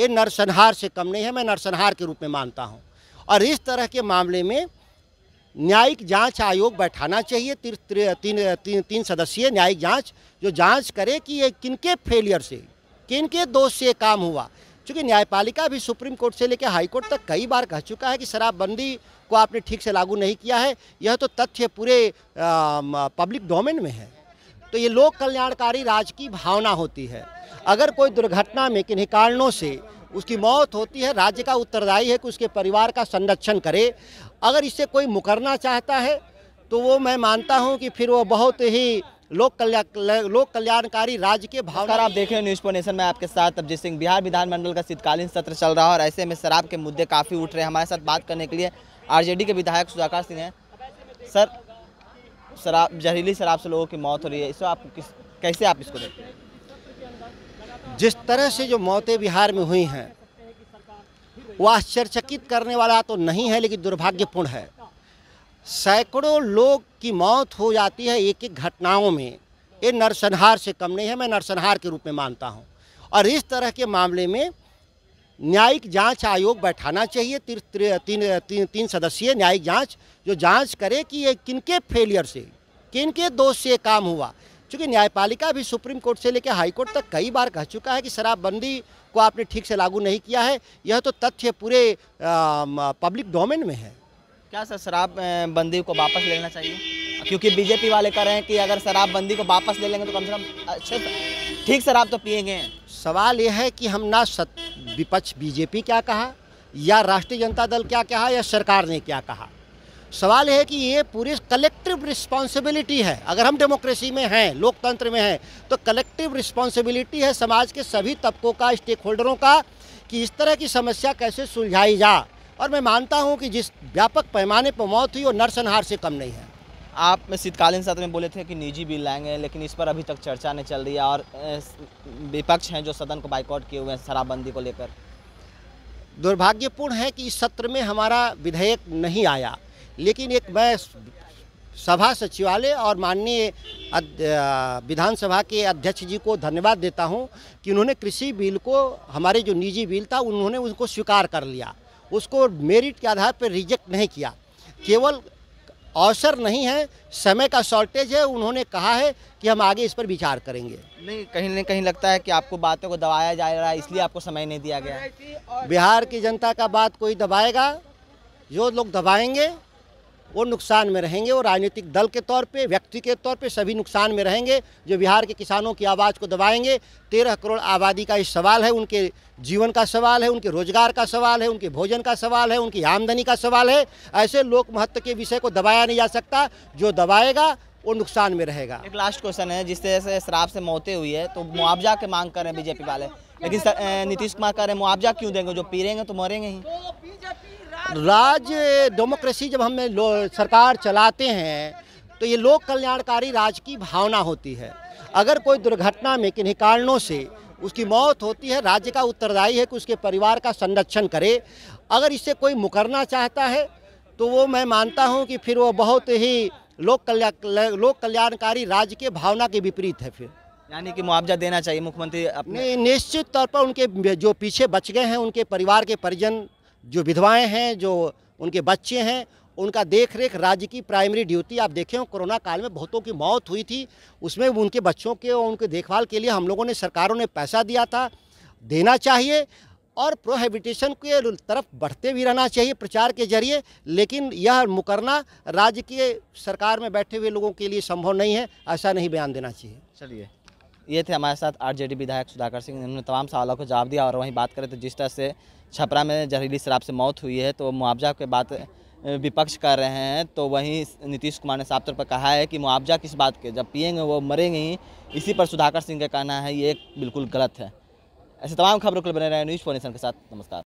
ये नरसंहार से कम नहीं है मैं नरसंहार के रूप में मानता हूँ और इस तरह के मामले में न्यायिक जांच आयोग बैठाना चाहिए ती, ती, तीन ती, सदस्यीय न्यायिक जांच जो जांच करे कि ये किनके फेलियर से किनके दोष से काम हुआ क्योंकि न्यायपालिका भी सुप्रीम कोर्ट से लेकर हाईकोर्ट तक कई बार कह चुका है कि शराबबंदी को आपने ठीक से लागू नहीं किया है यह तो तथ्य पूरे पब्लिक डोमेन में है तो ये लोक कल्याणकारी राज की भावना होती है अगर कोई दुर्घटना में किन्हीं कारणों से उसकी मौत होती है राज्य का उत्तरदायी है कि उसके परिवार का संरक्षण करे अगर इससे कोई मुकरना चाहता है तो वो मैं मानता हूँ कि फिर वो बहुत ही लोक कल्याण लोक कल्याणकारी राज्य के भाव आप देख रहे हो न्यूज पोनेशन में आपके साथ अभिजीत सिंह बिहार विधानमंडल का शीतकालीन सत्र चल रहा है और ऐसे में शराब के मुद्दे काफ़ी उठ रहे हैं हमारे साथ बात करने के लिए आरजेडी के विधायक सुधाकर सिंह हैं सर शराब जहरीली शराब से लोगों की मौत हो रही है इसको आप किस कैसे आप इसको देखते हैं जिस तरह से जो मौतें बिहार में हुई हैं वो आश्चर्यचकित करने वाला तो नहीं है लेकिन दुर्भाग्यपूर्ण है सैकड़ों लोग की मौत हो जाती है एक एक घटनाओं में ये नरसंहार से कम नहीं है मैं नरसंहार के रूप में मानता हूँ और इस तरह के मामले में न्यायिक जांच आयोग बैठाना चाहिए तीन ती, ती, तीन सदस्यीय न्यायिक जांच जो जांच करे कि ये किनके फेलियर से किनके दोष से काम हुआ क्योंकि न्यायपालिका भी सुप्रीम कोर्ट से लेकर हाई कोर्ट तक कई बार कह चुका है कि शराबबंदी को आपने ठीक से लागू नहीं किया है यह तो तथ्य पूरे पब्लिक डोमेन में है क्या सर शराबबंदी को वापस लेना चाहिए क्योंकि बीजेपी वाले कह रहे हैं कि अगर शराबबंदी को वापस ले लेंगे तो कम से कम अच्छे ठीक शराब तो पिएंगे सवाल यह है कि हम ना सत्य विपक्ष बीजेपी क्या कहा या राष्ट्रीय जनता दल क्या कहा या सरकार ने क्या कहा सवाल है कि ये पूरी कलेक्टिव रिस्पॉन्सिबिलिटी है अगर हम डेमोक्रेसी में हैं लोकतंत्र में हैं तो कलेक्टिव रिस्पॉन्सिबिलिटी है समाज के सभी तबकों का स्टेक होल्डरों का कि इस तरह की समस्या कैसे सुलझाई जा और मैं मानता हूँ कि जिस व्यापक पैमाने पर मौत हुई वो नरसंहार से कम नहीं है आप शीतकालीन सत्र में बोले थे कि निजी बिल लाएंगे लेकिन इस पर अभी तक चर्चा नहीं चल रही है और विपक्ष हैं जो सदन को बाइकआउट किए हुए हैं शराबबंदी को लेकर दुर्भाग्यपूर्ण है कि इस सत्र में हमारा विधेयक नहीं आया लेकिन एक मैं सभा सचिवालय और माननीय विधानसभा के अध्यक्ष जी को धन्यवाद देता हूं कि उन्होंने कृषि बिल को हमारे जो निजी बिल था उन्होंने उसको स्वीकार कर लिया उसको मेरिट के आधार पर रिजेक्ट नहीं किया केवल अवसर नहीं है समय का शॉर्टेज है उन्होंने कहा है कि हम आगे इस पर विचार करेंगे नहीं कहीं ना कहीं लगता है कि आपको बातों को दबाया जा रहा है इसलिए आपको समय नहीं दिया गया बिहार की जनता का बात कोई दबाएगा जो लोग दबाएंगे वो नुकसान में रहेंगे और राजनीतिक दल के तौर पे व्यक्ति के तौर पे सभी नुकसान में रहेंगे जो बिहार के किसानों की आवाज़ को दबाएंगे तेरह करोड़ आबादी का इस सवाल है उनके जीवन का सवाल है उनके रोजगार का सवाल है उनके भोजन का सवाल है उनकी आमदनी का सवाल है ऐसे लोक महत्व के विषय को दबाया नहीं जा सकता जो दबाएगा वो नुकसान में रहेगा एक लास्ट क्वेश्चन है जिस तरह से शराब से मौतें हुई है तो मुआवजा के मांग कर रहे हैं बीजेपी वाले लेकिन नीतीश कुमार कह रहे हैं मुआवजा क्यों देंगे जो पी तो मरेंगे ही राज डेमोक्रेसी जब हमें सरकार चलाते हैं तो ये लोक कल्याणकारी राज की भावना होती है अगर कोई दुर्घटना में किन्हीं कारणों से उसकी मौत होती है राज्य का उत्तरदायी है कि उसके परिवार का संरक्षण करे अगर इससे कोई मुकरना चाहता है तो वो मैं मानता हूँ कि फिर वो बहुत ही लोक कल्याण लोक कल्याणकारी राज्य के भावना के विपरीत है फिर यानी कि मुआवजा देना चाहिए मुख्यमंत्री अपने निश्चित तौर पर उनके जो पीछे बच गए हैं उनके परिवार के परिजन जो विधवाएं हैं जो उनके बच्चे हैं उनका देख रेख राज्य की प्राइमरी ड्यूटी आप देखें कोरोना काल में बहुतों की मौत हुई थी उसमें उनके बच्चों के और उनके देखभाल के लिए हम लोगों ने सरकारों ने पैसा दिया था देना चाहिए और प्रोहिबिटेशन के तरफ बढ़ते भी रहना चाहिए प्रचार के जरिए लेकिन यह मुकरना राज्य के सरकार में बैठे हुए लोगों के लिए संभव नहीं है ऐसा नहीं बयान देना चाहिए चलिए ये थे हमारे साथ आरजेडी विधायक सुधाकर सिंह इन्होंने तमाम सवालों को जवाब दिया और वहीं बात करें तो जिस तरह से छपरा में जहरीली शराब से मौत हुई है तो मुआवजा के बात विपक्ष कर रहे हैं तो वहीं नीतीश कुमार ने साफ तौर पर कहा है कि मुआवजा किस बात के जब पिएंगे वो मरेंगे ही इसी पर सुधाकर सिंह का कहना है ये बिल्कुल गलत है ऐसे तमाम खबरों के लिए बने रहे न्यूज़ फोनेशन के साथ नमस्कार